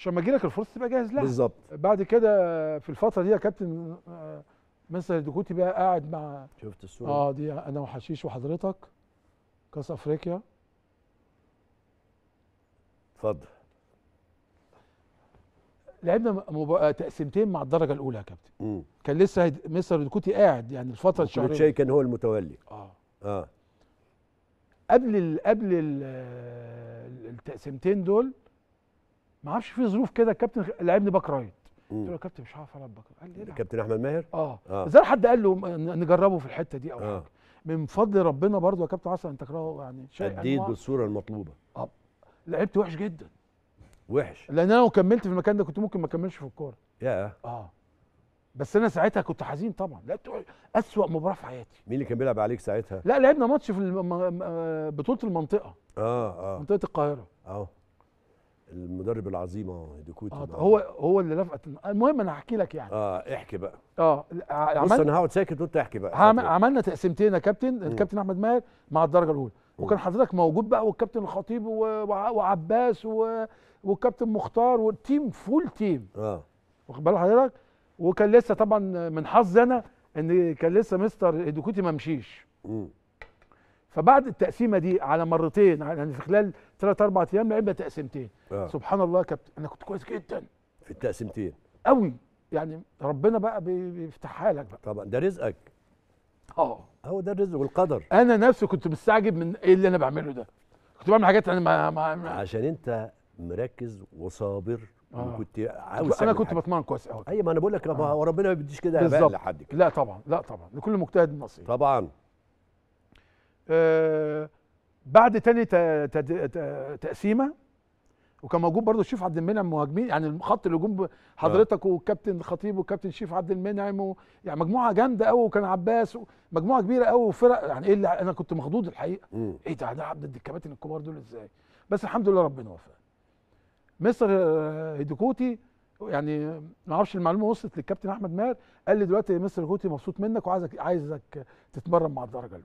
عشان ما لك الفرصه تبقى جاهز لها بالظبط بعد كده في الفتره دي يا كابتن آه، مستر الدكوتي بقى قاعد مع شفت الصوره اه دي انا وحشيش وحضرتك كاس افريقيا اتفضل لعبنا مب... آه، تقسيمتين مع الدرجه الاولى يا كابتن مم. كان لسه مستر الكوتي قاعد يعني الفتره الشهريه شاي كان هو المتولي اه اه قبل ال... قبل ال... آه، التقسيمتين دول ما اعرفش في ظروف كده الكابتن لعبني باك رايت قلت له يا كابتن مش هعرف العب باك رايت قال لي الكابتن احمد ماهر اه, آه. زي حد قال له نجربه في الحته دي او آه. حاجه من فضل ربنا برضه يا كابتن عسل انت تكرهه يعني شيء اديت بالصوره المطلوبه اه لعبت وحش جدا وحش لان انا لو كملت في المكان ده كنت ممكن ما اكملش في الكوره يا اه بس انا ساعتها كنت حزين طبعا لعبت اسوأ مباراه في حياتي مين اللي كان بيلعب عليك ساعتها لا لعبنا ماتش في الم... آه، بطوله المنطقه اه اه منطقه القاهره اه المدرب العظيم اه ديكوتي آه هو هو اللي لفت المهم انا هحكي لك يعني اه احكي بقى اه عملنا بص انا هقعد ساكت وانت احكي بقى عم... عملنا تقسيمتين يا كابتن الكابتن احمد ماهر مع الدرجه الاولى وكان حضرتك موجود بقى والكابتن الخطيب وعباس و... والكابتن مختار والتيم فول تيم اه واخد بال حضرتك وكان لسه طبعا من حظي انا ان كان لسه مستر ديكوتي ما مشيش فبعد التقسيمه دي على مرتين يعني في خلال ثلاث اربع ايام لعبنا تقسيمتين آه. سبحان الله يا كابتن انا كنت كويس جدا في التقسيمتين قوي يعني ربنا بقى بيفتحها لك بقى طبعا ده رزقك اه هو ده الرزق والقدر انا نفسي كنت مستعجب من ايه اللي انا بعمله ده كنت بعمل حاجات انا ما, ما, ما عشان انت مركز وصابر آه. وكنت عاوز انا كنت بتمرن كويس قوي اي أيوة، ما انا بقول لك آه. ربنا ما بيديش كده لحد كده لا طبعا لا طبعا لكل مجتهد نصيب طبعا آه، بعد تاني تقسيمه وكان موجود برضه شيف عبد المنعم مهاجمين يعني خط الهجوم حضرتك آه. والكابتن خطيب والكابتن شيف عبد المنعم يعني مجموعه جامده قوي وكان عباس مجموعه كبيره قوي وفرق يعني ايه اللي انا كنت مخضوض الحقيقه مم. ايه ده ده عبد الكباتن الكبار دول ازاي بس الحمد لله ربنا وفق مستر هيدوكوتي يعني ما اعرفش المعلومه وصلت للكابتن احمد ماهر قال لي دلوقتي مستر هيدوكوتي مبسوط منك وعايزك عايزك تتمرن مع الدرجه الاولى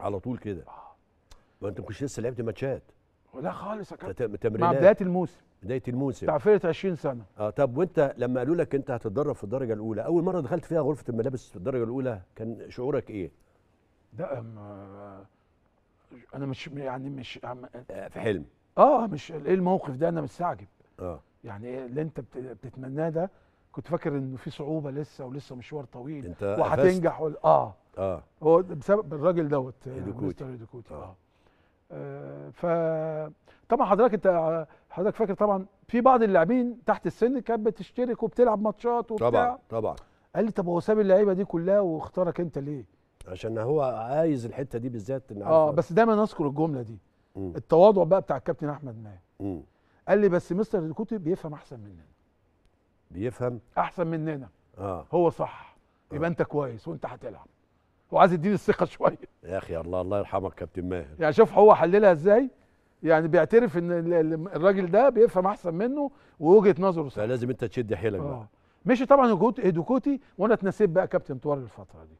على طول كده ما انت ما كنتش لسه لعبت ماتشات لا خالص يا كابتن مع بدايه الموسم بدايه الموسم بتاع فرقه 20 سنه اه طب وانت لما قالوا لك انت هتتدرب في الدرجه الاولى اول مره دخلت فيها غرفه الملابس في الدرجه الاولى كان شعورك ايه لا آه، انا مش يعني مش آه، آه، في حلم اه مش ايه الموقف ده انا مستعجب اه يعني إيه اللي انت بتتمناه ده كنت فاكر انه في صعوبه لسه ولسه مشوار طويل انت وهتنجح اه اه هو بسبب الراجل دوت آه، مستر هيدوكوتي آه. اه, آه ف طبعا حضرتك انت آه، حضرتك فاكر طبعا في بعض اللاعبين تحت السن كانت بتشترك وبتلعب ماتشات وبتاع طبعا طبعا قال لي طب هو ساب اللعيبه دي كلها واختارك انت ليه؟ عشان هو عايز الحته دي بالذات اه بس دايما اذكر الجمله دي م. التواضع بقى بتاع الكابتن احمد ماهر قال لي بس مستر الكوتي بيفهم احسن مننا بيفهم احسن مننا اه هو صح آه. يبقى انت كويس وانت هتلعب وعايز يديني الثقه شويه يا اخي الله الله يرحمك كابتن ماهر يعني شوف هو حللها ازاي يعني بيعترف ان الراجل ده بيفهم احسن منه ووجهه نظره صح فلازم انت تشد حيلك بقى آه. مشي طبعا هيدوكوتي وانا اتنسيت بقى كابتن طوال الفتره دي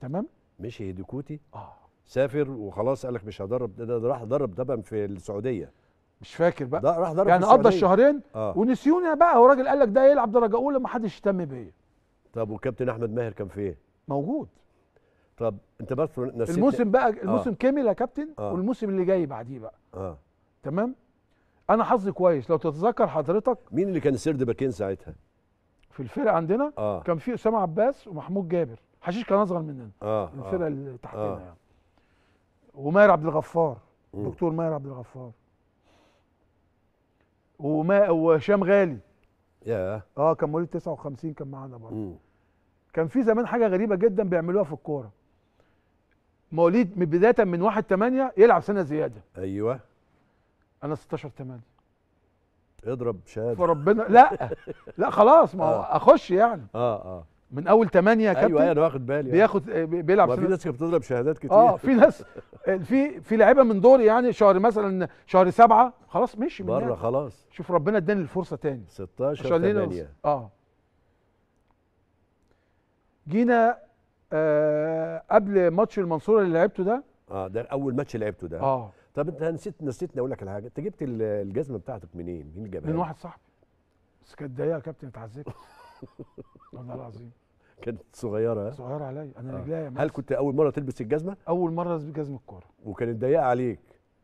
تمام مشي هيدوكوتي اه سافر وخلاص قال لك مش هدرب ده, ده راح درب طبعا في السعوديه مش فاكر بقى ده راح درب يعني قضى الشهرين آه. ونسيوني بقى هو قال لك ده يلعب درجه اولى ما حدش يهتم بيا طب وكابتن احمد ماهر كان فين موجود طب انت بس نسيت الموسم بقى آه. الموسم آه. كامل يا كابتن آه. والموسم اللي جاي بعديه بقى آه. تمام انا حظي كويس لو تتذكر حضرتك مين اللي كان سيرد باكين ساعتها في الفرقه عندنا آه. كان في اسامه عباس ومحمود جابر حشيش كان اصغر مننا آه. آه. الفرقه آه. اللي تحتنا آه. يعني وماهر عبد الغفار م. دكتور ماهر عبد الغفار وما وهشام غالي يا yeah. اه كان مواليد 59 كان معانا برضه كان في زمان حاجه غريبه جدا بيعملوها في الكوره مواليد من بدايه من 1 8 يلعب سنه زياده ايوه انا 16 8 اضرب شهاده فربنا لا لا خلاص ما هو آه. اخش يعني اه اه من اول 8 يا أيوة، كابتن ايوه يعني انا واخد بالي يعني. بياخد آه، بيلعب في ناس كانت بتضرب شهادات كتير اه في ناس آه، في في لعيبه من دوري يعني شهر مثلا شهر سبعة خلاص مشي بره خلاص شوف ربنا اداني الفرصه تاني 16 8 اه جينا آه قبل ماتش المنصوره اللي لعبته ده اه ده اول ماتش لعبته ده اه طب انت نسيت نسيتني اقول لك على حاجه انت جبت الجزمه بتاعتك منين؟ مين جابها؟ من واحد صاحبي بس كانت ضيقه يا كابتن اتعذبت والله العظيم كانت صغيره صغيره عليا انا آه. رجليا هل كنت اول مره تلبس الجزمه؟ اول مره البس جزمه الكوره وكانت ضيقه عليك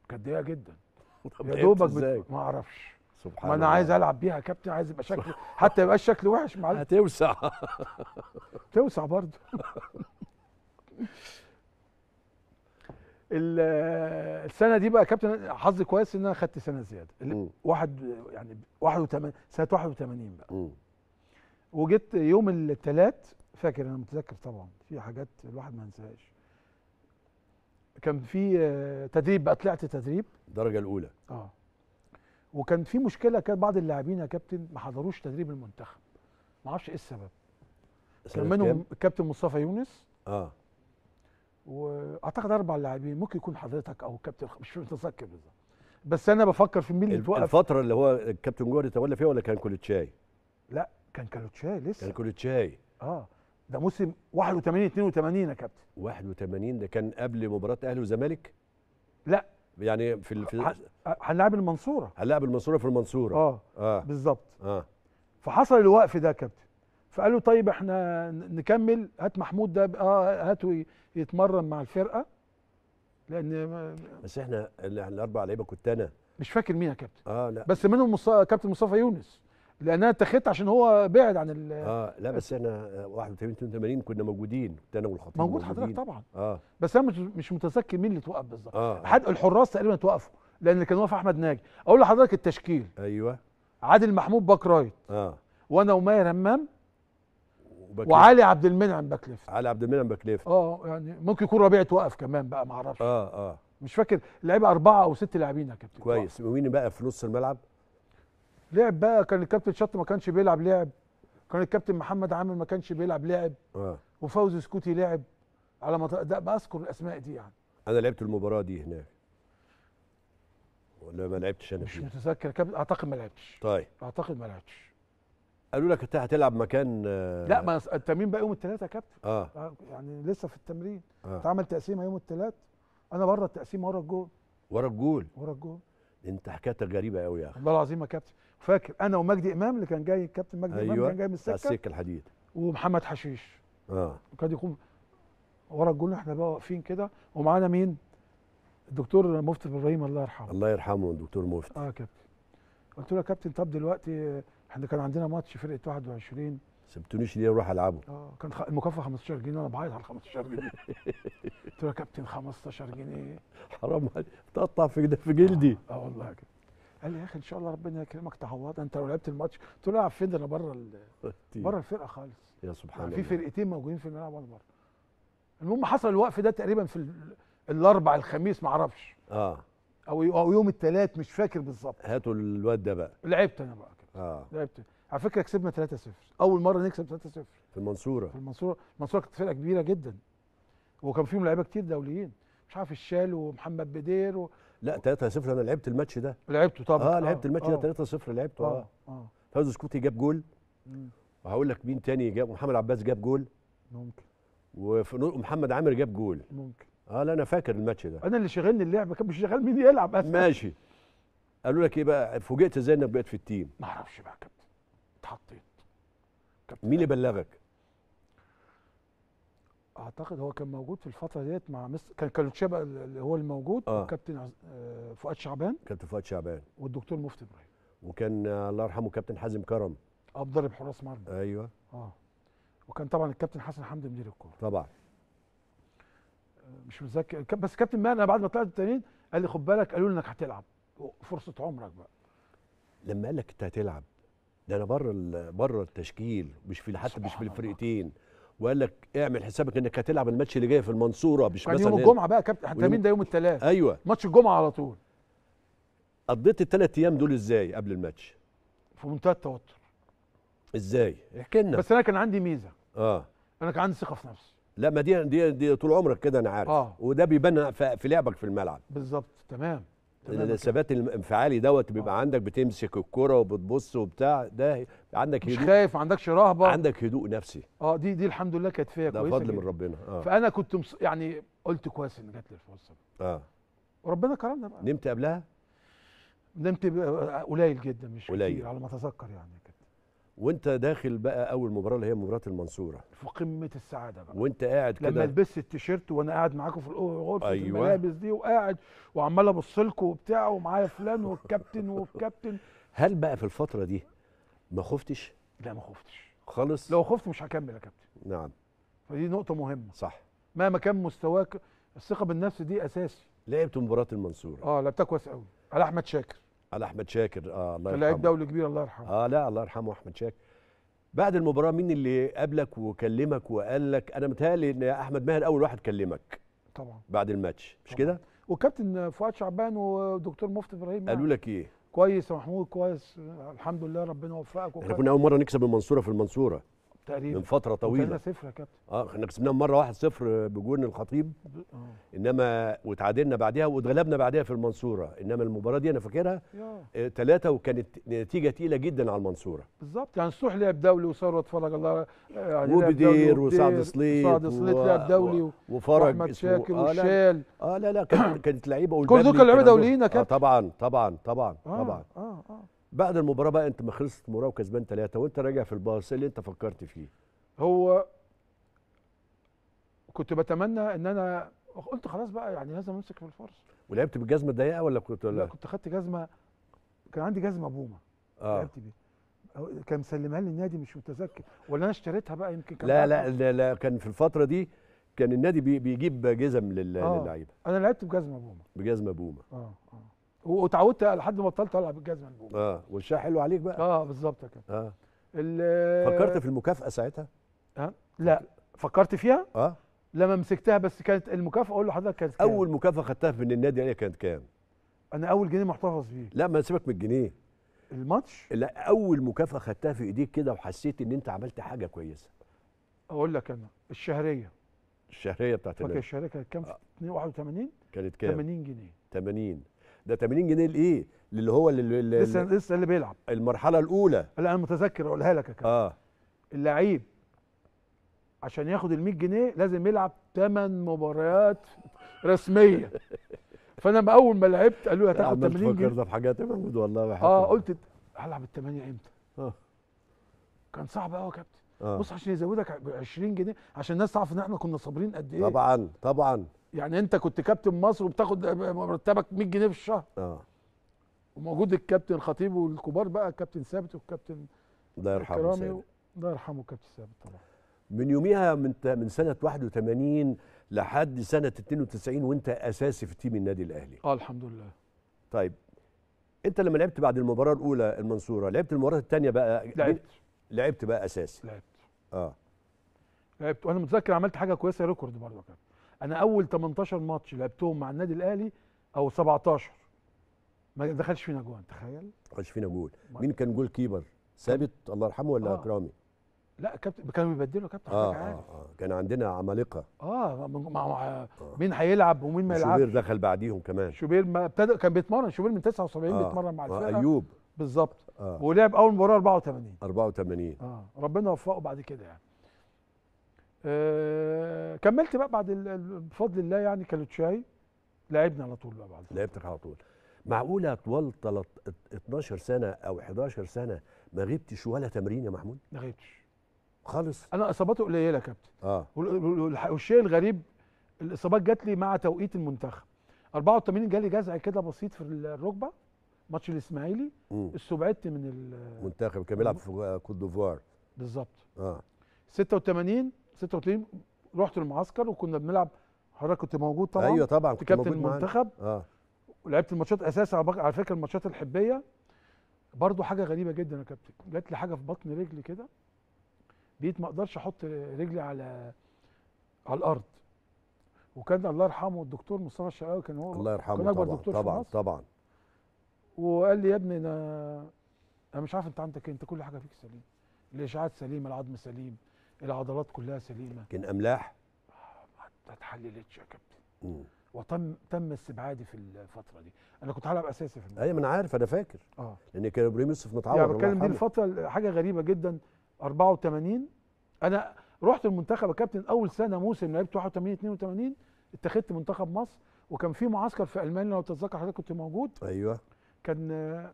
كانت ضيقه جدا يا دوبك ما اعرفش سبحان ما انا الله. عايز العب بيها يا كابتن عايز يبقى شكل حتى يبقى الشكل وحش معلش هتوسع توسع برضه السنه دي بقى يا كابتن حظي كويس ان انا خدت سنه زياده واحد يعني 81 سنه 81 بقى وجيت يوم الثلاث فاكر انا متذكر طبعا في حاجات الواحد ما ينساهاش كان في آه، تدريب بقى طلعت تدريب الدرجه الاولى اه وكان في مشكله كان بعض اللاعبين يا كابتن ما حضروش تدريب المنتخب ما اعرفش ايه السبب كان منهم الكابتن مصطفى يونس اه واعتقد اربع لاعبين ممكن يكون حضرتك او الكابتن مش متذكر بالظبط بس انا بفكر في مين اللي اتوقف الفتره اللي هو الكابتن جوري تولى فيها ولا كان كولوتشاي لا كان كولوتشاي لسه كان كولوتشاي اه ده موسم 81 82 يا كابتن 81 ده كان قبل مباراه اهلي وزمالك لا يعني في ال... في هنلاعب المنصوره هنلاعب المنصوره في المنصوره اه, آه. بالظبط اه فحصل الوقف ده يا كابتن فقالوا طيب احنا نكمل هات محمود ده اه هاته يتمرن مع الفرقه لان بس احنا الاربع لعيبه كنت انا مش فاكر مين يا كابتن اه لا بس منهم مص... كابتن مصطفى يونس لانها اتخذت عشان هو بعد عن ال اه لا بس احنا 81 آه، 82 كنا موجودين كنت انا والخطيب موجود حضرتك طبعا اه بس انا مش متذكر مين اللي توقف بالظبط آه. حد الحراس تقريبا توقفوا لان كان واقف احمد ناجي اقول لحضرتك التشكيل ايوه عادل محمود باك رايت اه وانا وماهر همام وعلي عبد المنعم باك علي عبد المنعم باك اه يعني ممكن يكون ربيع توقف كمان بقى ما اعرفش اه اه مش فاكر لعيبه اربعه او ست لاعبين يا كابتن كويس ومين بقى في نص الملعب لعب بقى كان الكابتن شط ما كانش بيلعب لعب كان الكابتن محمد عامر ما كانش بيلعب لعب آه. وفوزي سكوتي لعب على ما ده بذكر الاسماء دي يعني انا لعبت المباراه دي هناك ولا ما لعبتش انا مش فيه. متذكر كابتن اعتقد ما لعبتش طيب اعتقد ما لعبتش قالوا لك انت هتلعب مكان آه لا ما التمرين بقى يوم الثلاثة يا كابتن آه. اه يعني لسه في التمرين آه. اتعمل تقسيمه يوم الثلاث انا بره التقسيمه ورا الجول ورا الجول ورا الجول انت حكايتك غريبه قوي يا اخي والله العظيم يا كابتن فاكر انا ومجدي امام اللي كان جاي كابتن مجدي أيوة. امام كان جاي من السكه السكه الحديد ومحمد حشيش اه وكان يكون ورا الجون احنا بقى واقفين كده ومعانا مين؟ الدكتور مفتي ابراهيم الله يرحمه الله يرحمه الدكتور مفتي اه كابتن قلت له يا كابتن طب دلوقتي احنا كان عندنا ماتش فرقه 21 سبتونيش ليه اروح العبه اه كان المكافاه 15 جنيه وانا بعيط على 15 جنيه قلت له يا كابتن 15 جنيه حرام عليك تقطع في في جلدي اه, آه والله كده قال لي يا اخي ان شاء الله ربنا يكرمك تعوض انت لو لعبت الماتش قلت له العب فين ده انا بره بره الفرقه خالص يا سبحان يعني الله في فرقتين موجودين في الملعب وانا بره المهم حصل الوقف ده تقريبا في الاربع الخميس معرفش اه او او يوم الثلاث مش فاكر بالظبط هاتوا الواد ده بقى لعبت انا بقى كده اه لعبت على فكره كسبنا 3-0 اول مره نكسب 3-0 في المنصوره في المنصوره المنصوره كانت فرقه كبيره جدا وكان فيهم لعيبه كتير دوليين مش عارف الشال ومحمد بدير و... لا 3 0 انا لعبت الماتش ده لعبته طبعا اه لعبت الماتش ده 3 آه. 0 لعبته اه اه, آه. فوزي سكوتي جاب جول وهقول لك مين تاني جاب محمد عباس جاب جول ممكن ومحمد عامر جاب جول ممكن اه لا انا فاكر الماتش ده انا اللي شغلني اللعبه كان مش شغال مين يلعب اصلا ماشي قالوا لك ايه بقى فوجئت ازاي انك بقيت في التيم ما اعرفش بقى يا كابتن اتحطيت مين اللي بلغك اعتقد هو كان موجود في الفتره ديت مع مستر كان كالوتشابا اللي هو الموجود آه. وكابتن آه، فؤاد شعبان كابتن فؤاد شعبان والدكتور مفتي ابراهيم وكان الله يرحمه كابتن حازم كرم اه مدرب حراس مرمى ايوه اه وكان طبعا الكابتن حسن حمدي مدير الكوره طبعا مش متذكر بس كابتن مهنا بعد ما طلعت التانيين قال لي خد بالك قالوا لي انك هتلعب فرصه عمرك بقى لما قال لك انت هتلعب ده انا بره بره التشكيل مش في حتى مش في الفرقتين الله. وقال لك اعمل حسابك انك هتلعب الماتش اللي جاي في المنصوره مش مثلا يوم إيه؟ الجمعه بقى كابتن مين ده يوم الثلاث ايوه ماتش الجمعه على طول قضيت الثلاث ايام دول ازاي قبل الماتش في منتهى التوتر ازاي احكي لنا بس انا كان عندي ميزه اه انا كان عندي ثقه في نفسي لا ما دي دي, دي طول عمرك كده انا عارف آه. وده بيبان في لعبك في الملعب بالظبط تمام الثبات الانفعالي دوت بيبقى آه. عندك بتمسك الكرة وبتبص وبتاع ده عندك هدوء مش خايف ما عندكش رهبه عندك هدوء نفسي اه دي دي الحمد لله كانت فيا كويسه ده فضل من ربنا آه. فانا كنت مص... يعني قلت كويس ان جات لي الفرصه اه وربنا كرمنا بقى نمت قبلها؟ نمت قليل جدا مش قليل. على ما اتذكر يعني وانت داخل بقى اول مباراه اللي هي مباراه المنصوره في قمه السعاده بقى وانت قاعد كده لما لبست التيشيرت وانا قاعد معاكم في غرفه أيوة. الملابس دي وقاعد وعمال ابص لكم وبتاع ومعايا فلان والكابتن والكابتن هل بقى في الفتره دي ما خفتش لا ما خفتش خالص لو خفت مش هكمل يا كابتن نعم فدي نقطه مهمه صح مهما كان مستواك الثقه بالنفس دي اساسي لعبت مباراه المنصوره اه لعبتها كويس قوي على احمد شاكر على احمد شاكر اه الله يرحمه لاعب دولي كبير الله يرحمه اه لا الله يرحمه احمد شاكر بعد المباراه مين اللي قابلك وكلمك وقال لك انا متهيألي ان احمد ماهر اول واحد كلمك طبعا بعد الماتش مش كده وكابتن فؤاد شعبان ودكتور مفتي ابراهيم قالوا لك ايه كويس يا محمود كويس الحمد لله ربنا وفقك احنا كنا اول مره نكسب المنصوره في المنصوره تقريبا من فتره طويله كسبنا صفر يا كابتن اه احنا كسبناهم مره 1-0 بجون الخطيب اه انما وتعادلنا بعدها واتغلبنا بعدها في المنصوره انما المباراه دي انا فاكرها ثلاثه آه، وكانت نتيجه تقيله جدا على المنصوره بالظبط يعني سوح لعب دولي وثروة فرج الله آه، يعني وبدير وسعد سليط وسعد سليط لعب دولي و... وفرج واحمد شاكر آه والشال اه لا لا كانت لعيبه كل دول كانوا لعيبه دوليين يا آه، كابتن طبعا طبعا طبعا طبعا اه اه بعد المباراه بقى انت ما خلصت المباراه وكسبان ثلاثه وانت راجع في الباص ايه اللي انت فكرت فيه هو كنت بتمنى ان انا قلت خلاص بقى يعني لازم امسك في الفرصه ولعبت بالجزمه الضيقه ولا كنت ولا لا كنت خدت جزمه كان عندي جزمه بومه آه. لعبت بيها كان مسلمها لي النادي مش متذكر ولا انا اشتريتها بقى يمكن كان لا لا, لا لا كان في الفتره دي كان النادي بيجيب جزم آه. للعيبه آه. انا لعبت بجزمه بومه بجزمه بومه اه اه وتعودت لحد ما بطلت العب بالجزمه اه والشاي حلو عليك بقى اه بالظبط كده اه فكرت في المكافاه ساعتها؟ ها؟ لا فكرت فيها؟ اه لما مسكتها بس كانت المكافاه اقول لحضرتك كانت كام؟ اول مكافاه خدتها من النادي الاهلي يعني كانت كام؟ انا اول جنيه محتفظ بيه لا ما سيبك من الجنيه الماتش؟ لا اول مكافاه خدتها في ايديك كده وحسيت ان انت عملت حاجه كويسه اقول لك انا الشهريه الشهريه بتاعت فاكر الشهريه كانت كام؟ 81 آه. كانت كام؟ 80 جنيه 80 ده 80 جنيه لايه للي هو اللي لسه لسه اللي بيلعب المرحله الاولى لا انا متذكر اقولها لك يا كابتن اه اللعيب عشان ياخد ال 100 جنيه لازم يلعب 8 مباريات رسميه فانا اول ما لعبت قالوا لي هتاخد 80 جنيه ده في حاجات يا محمود والله اه قلت هلعب ال 8 امتى؟ اه كان صعب قوي يا كابتن آه. بص عشان يزودك ب 20 جنيه عشان الناس تعرف ان احنا كنا صابرين قد ايه طبعا طبعا يعني انت كنت كابتن مصر وبتاخد مرتبك 100 جنيه في الشهر اه وموجود الكابتن الخطيب والكبار بقى الكابتن ثابت والكابتن الله يرحمه الله يرحمه كابتن ثابت طبعا من يوميها من من سنه 81 لحد سنه 92 وانت اساسي في تيم النادي الاهلي اه الحمد لله طيب انت لما لعبت بعد المباراه الاولى المنصوره لعبت المباراه الثانيه بقى لعبت لعبت بقى اساسي لعبت اه لعبت وانا متذكر عملت حاجه كويسه ريكورد برضه كان انا اول 18 ماتش لعبتهم مع النادي الاهلي او 17 ما دخلش فينا جول تخيل ما دخلش فينا جول مين كان جول كيبر ثابت الله يرحمه ولا آه. لا كابتن كانوا بيبدلوا كابتن آه, آه, آه كان عندنا عمالقه اه مع آه. مين هيلعب ومين ما يلعبش شوبير دخل بعديهم كمان شوبير ما ابتدى كان بيتمرن شوبير من 79 آه. بيتمرن مع آه، الفرقه آه ايوب بالظبط آه. ولعب اول مباراه 84 84 اه ربنا وفقه بعد كده يعني آه كملت بقى بعد بفضل الله يعني كالوتشاي لعبنا على طول بقى بعد لعبتك على طول معقوله طول 12 سنه او 11 سنه ما غبتش ولا تمرين يا محمود ما غبتش خالص انا اصاباتي قليله يا كابتن اه والشيء الغريب الاصابات جات لي مع توقيت المنتخب 84 جالي جزع كده بسيط في الركبه ماتش الاسماعيلي استبعدت من المنتخب كان بيلعب في كوت ديفوار بالظبط اه 86 86 رحت المعسكر وكنا بنلعب حضرتك كنت موجود طبعا ايوه طبعا كنت كابتن المنتخب اه ولعبت الماتشات اساسا على فكره الماتشات الحبيه برضو حاجه غريبه جدا يا كابتن جات لي حاجه في بطن رجلي كده بقيت ما اقدرش احط رجلي على على الارض وكان الله يرحمه الدكتور مصطفى الشقاوي كان هو الله يرحمه طبعا طبعا طبعا وقال لي يا ابني انا انا مش عارف انت عندك إيه، انت كل حاجه فيك سليم الاشعاعات سليمه العظم سليم العضلات كلها سليمه كان املاح ما آه، اتحللتش يا كابتن وتم تم استبعادي في الفتره دي انا كنت هلعب اساسي في ايوه انا عارف انا فاكر اه لان كان ابراهيم يوسف متعور يعني بتكلم دي الفتره حاجه غريبه جدا 84 انا رحت المنتخب يا كابتن اول سنه موسم لعبت 81 82 اتخذت منتخب مصر وكان في معسكر في المانيا لو تتذكر حضرتك كنت موجود ايوه كان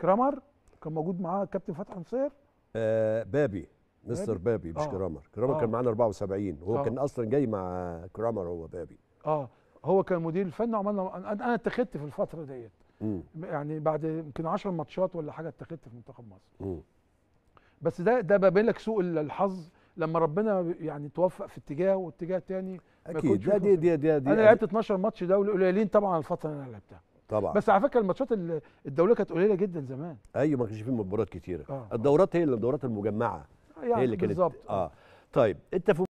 كرامر كان موجود معاه كابتن فتحي نصير آه بابي مستر بابي, بابي مش آه. كرامر كرامر آه. كان معانا 74 هو آه. كان اصلا جاي مع كرامر هو بابي اه هو كان مدير الفني وعملنا انا اتخذت في الفتره ديت يعني بعد يمكن 10 ماتشات ولا حاجه اتخذت في منتخب مصر بس ده ده بابين لك سوء الحظ لما ربنا يعني توفق في اتجاه واتجاه تاني اكيد ده دي دي دي, دي انا لعبت 12 ماتش دولي قليلين طبعا الفتره اللي انا لعبتها طبعا بس على فكره الماتشات الدوليه كانت قليله جدا زمان ايوه ما كانش فيه مباريات كتيره آه. الدورات هي اللي الدورات المجمعه آه، يعني هي اللي كانت بالظبط اه طيب انت في